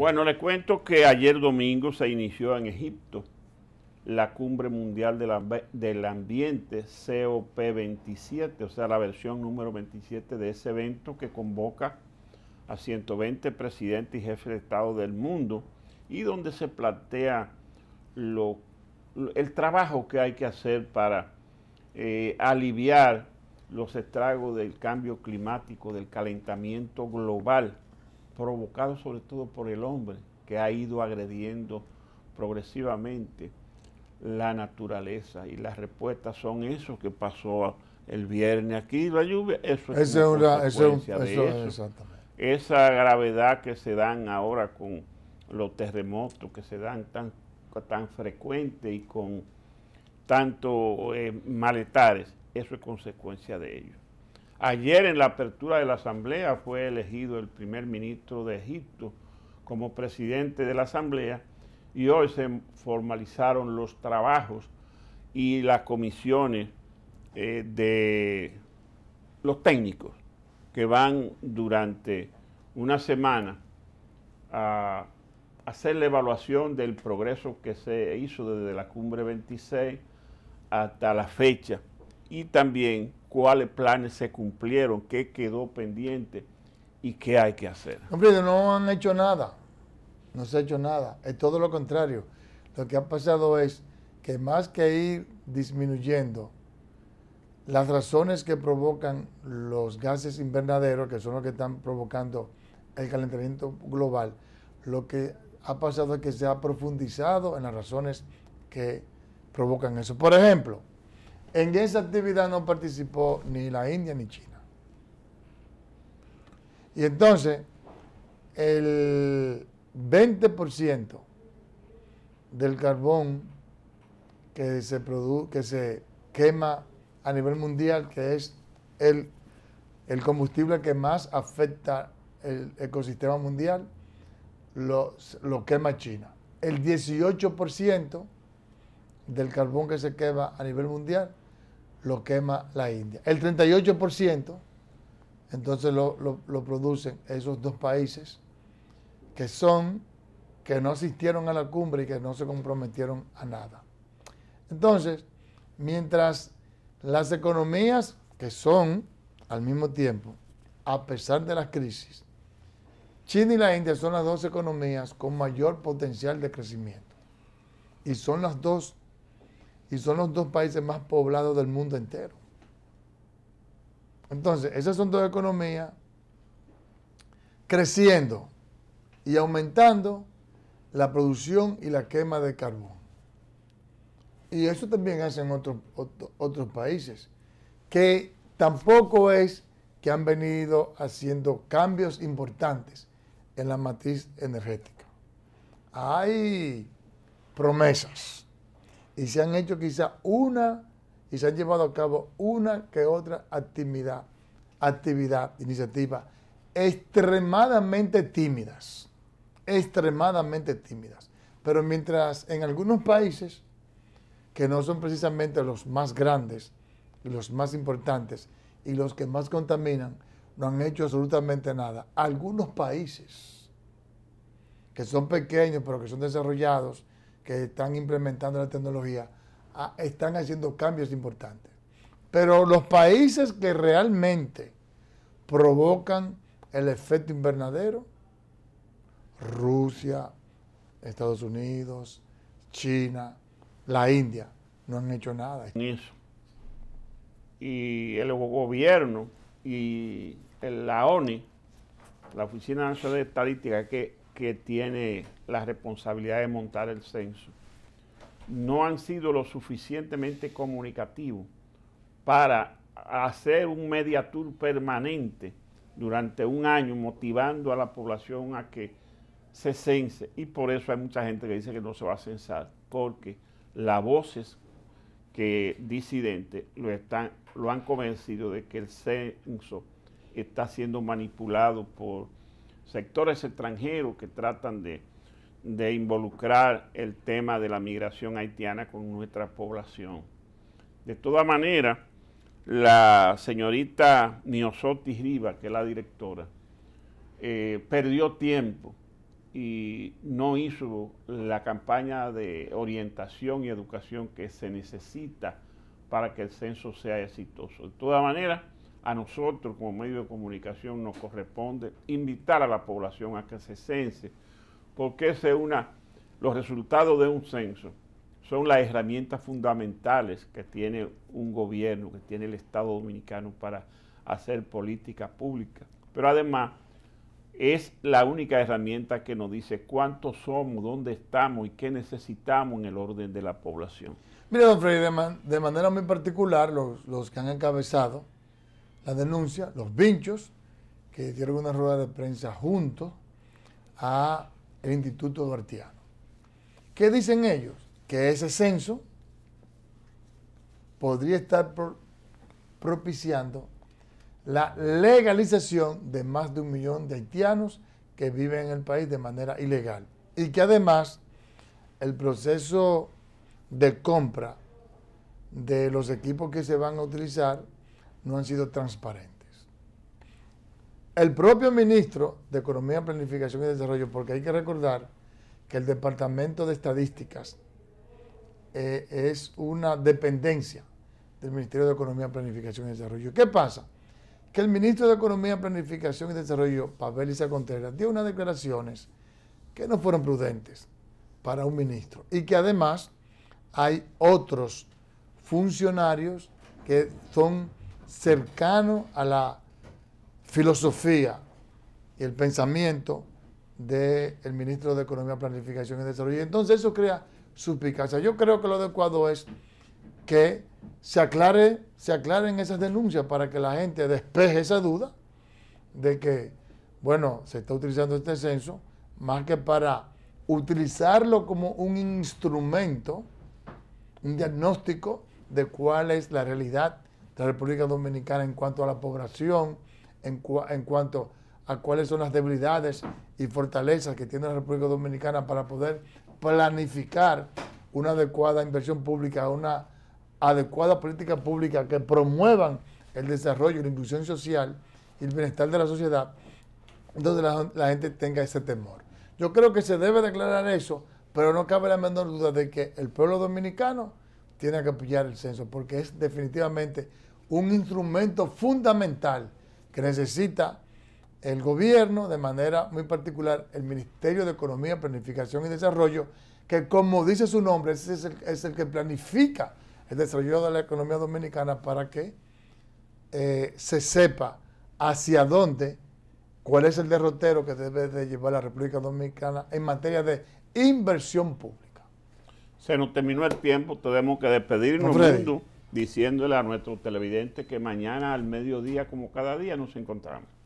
Bueno, les cuento que ayer domingo se inició en Egipto la Cumbre Mundial del, Ambiente COP27, o sea, la versión número 27 de ese evento que convoca a 120 presidentes y jefes de Estado del mundo y donde se plantea el trabajo que hay que hacer para eh, aliviar los estragos del cambio climático, del calentamiento global provocado sobre todo por el hombre, que ha ido agrediendo progresivamente la naturaleza. Y las respuestas son eso que pasó el viernes aquí, la lluvia, eso es, una de eso. Esa gravedad que se dan ahora con los terremotos, que se dan tan, tan frecuente y con tantos eh, maletares, eso es consecuencia de ellos. Ayer en la apertura de la Asamblea fue elegido el primer ministro de Egipto como presidente de la Asamblea y hoy se formalizaron los trabajos y las comisiones eh, de los técnicos que van durante una semana a hacer la evaluación del progreso que se hizo desde la cumbre 26 hasta la fecha y también cuáles planes se cumplieron, qué quedó pendiente y qué hay que hacer. no han hecho nada, no se ha hecho nada, es todo lo contrario. Lo que ha pasado es que más que ir disminuyendo las razones que provocan los gases invernaderos, que son los que están provocando el calentamiento global, lo que ha pasado es que se ha profundizado en las razones que provocan eso. Por ejemplo, en esa actividad no participó ni la India ni China. Y entonces, el 20% del carbón que se, que se quema a nivel mundial, que es el, combustible que más afecta el ecosistema mundial, lo quema China. El 18% del carbón que se quema a nivel mundial lo quema la India. El 38% entonces lo, lo, producen esos dos países que son, que no asistieron a la cumbre y que no se comprometieron a nada. Entonces, mientras las economías que son al mismo tiempo, a pesar de las crisis, China y la India son las dos economías con mayor potencial de crecimiento y son las dos y son los dos países más poblados del mundo entero. Entonces, esas son dos economías creciendo y aumentando la producción y la quema de carbón. Y eso también hacen otros otros países, que tampoco es que han venido haciendo cambios importantes en la matriz energética. Hay promesas, y se han hecho quizá una y se han llevado a cabo una que otra actividad, actividad, iniciativa extremadamente tímidas, extremadamente tímidas. Pero mientras en algunos países, que no son precisamente los más grandes, los más importantes y los que más contaminan, no han hecho absolutamente nada. Algunos países que son pequeños pero que son desarrollados que están implementando la tecnología ah, están haciendo cambios importantes. Pero los países que realmente provocan el efecto invernadero, Rusia, Estados Unidos, China, la India, no han hecho nada. Eso. Y el gobierno y la ONI, la Oficina Nacional de Estadística, que que tiene la responsabilidad de montar el censo no han sido lo suficientemente comunicativos para hacer un mediatur permanente durante un año motivando a la población a que se cense y por eso hay mucha gente que dice que no se va a censar porque las voces que disidentes lo, están, lo han convencido de que el censo está siendo manipulado por sectores extranjeros que tratan de, involucrar el tema de la migración haitiana con nuestra población. De todas manera, la señorita niosotti Riva, que es la directora, eh, perdió tiempo y no hizo la campaña de orientación y educación que se necesita para que el censo sea exitoso. De toda manera, a nosotros como medio de comunicación nos corresponde invitar a la población a que se cense, porque una, los resultados de un censo son las herramientas fundamentales que tiene un gobierno, que tiene el Estado dominicano para hacer política pública. Pero además es la única herramienta que nos dice cuántos somos, dónde estamos y qué necesitamos en el orden de la población. Mire, don Freddy, de, de manera muy particular, los que han encabezado la denuncia, los vinchos, que dieron una rueda de prensa junto al Instituto Duartiano. ¿Qué dicen ellos? Que ese censo podría estar propiciando la legalización de más de un millón de haitianos que viven en el país de manera ilegal. Y que además el proceso de compra de los equipos que se van a utilizar no han sido transparentes. El propio ministro de Economía, Planificación y Desarrollo, porque hay que recordar que el Departamento de Estadísticas eh, es una dependencia del Ministerio de Economía, Planificación y Desarrollo. ¿Qué pasa? Que el ministro de Economía, Planificación y Desarrollo, Pavel Isa Contreras, dio unas declaraciones que no fueron prudentes para un ministro y que además hay otros funcionarios que son cercano a la filosofía y el pensamiento del ministro de Economía, Planificación y Desarrollo. Y entonces eso crea suspicacia. Yo creo que lo adecuado es que se, aclare, se aclaren esas denuncias para que la gente despeje esa duda de que, bueno, se está utilizando este censo más que para utilizarlo como un instrumento, un diagnóstico de cuál es la realidad la República Dominicana en cuanto a la población, en, en cuanto a cuáles son las debilidades y fortalezas que tiene la República Dominicana para poder planificar una adecuada inversión pública, una adecuada política pública que promuevan el desarrollo, la inclusión social y el bienestar de la sociedad, donde la, la, gente tenga ese temor. Yo creo que se debe declarar eso, pero no cabe la menor duda de que el pueblo dominicano tiene que apoyar el censo, porque es definitivamente un instrumento fundamental que necesita el gobierno, de manera muy particular el Ministerio de Economía, Planificación y Desarrollo, que como dice su nombre, es el, que planifica el desarrollo de la economía dominicana para que eh, se sepa hacia dónde, cuál es el derrotero que debe de llevar la República Dominicana en materia de inversión pública. Se nos terminó el tiempo, tenemos que despedirnos diciéndole a nuestro televidente que mañana al mediodía, como cada día, nos encontramos.